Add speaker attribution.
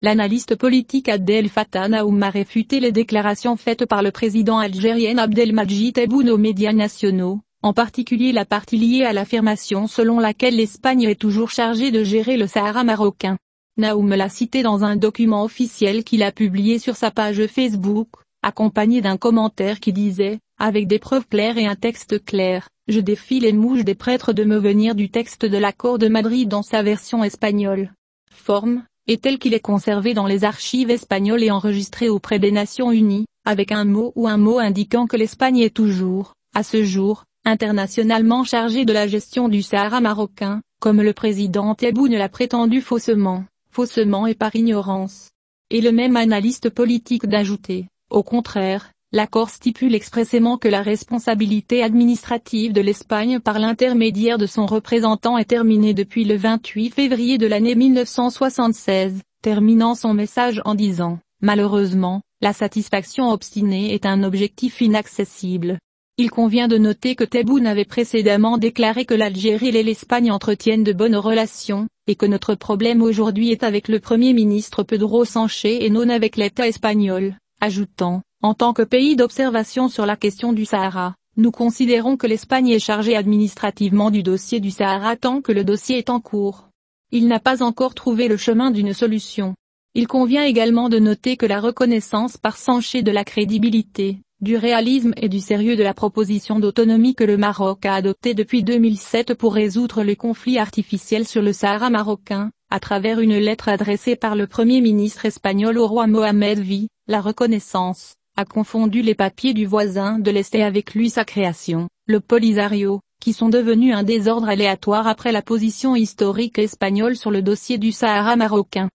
Speaker 1: L'analyste politique Adel Fattah Naoum a réfuté les déclarations faites par le président algérien Abdelmajid Tebboune aux médias nationaux, en particulier la partie liée à l'affirmation selon laquelle l'Espagne est toujours chargée de gérer le Sahara marocain. Naoum l'a cité dans un document officiel qu'il a publié sur sa page Facebook, accompagné d'un commentaire qui disait « Avec des preuves claires et un texte clair, je défie les mouches des prêtres de me venir du texte de l'accord de Madrid dans sa version espagnole. Forme, et tel qu'il est conservé dans les archives espagnoles et enregistré auprès des Nations Unies, avec un mot ou un mot indiquant que l'Espagne est toujours, à ce jour, internationalement chargée de la gestion du Sahara marocain, comme le président Tebboune l'a prétendu faussement, faussement et par ignorance. Et le même analyste politique d'ajouter, au contraire, L'accord stipule expressément que la responsabilité administrative de l'Espagne par l'intermédiaire de son représentant est terminée depuis le 28 février de l'année 1976, terminant son message en disant « Malheureusement, la satisfaction obstinée est un objectif inaccessible ». Il convient de noter que Tebboune avait précédemment déclaré que l'Algérie et l'Espagne entretiennent de bonnes relations, et que notre problème aujourd'hui est avec le Premier ministre Pedro Sánchez et non avec l'État espagnol ajoutant « En tant que pays d'observation sur la question du Sahara, nous considérons que l'Espagne est chargée administrativement du dossier du Sahara tant que le dossier est en cours. Il n'a pas encore trouvé le chemin d'une solution. Il convient également de noter que la reconnaissance par Sanché de la crédibilité du réalisme et du sérieux de la proposition d'autonomie que le Maroc a adoptée depuis 2007 pour résoudre le conflit artificiel sur le Sahara marocain, à travers une lettre adressée par le Premier ministre espagnol au roi Mohamed V, la reconnaissance, a confondu les papiers du voisin de l'Est et avec lui sa création, le Polisario, qui sont devenus un désordre aléatoire après la position historique espagnole sur le dossier du Sahara marocain.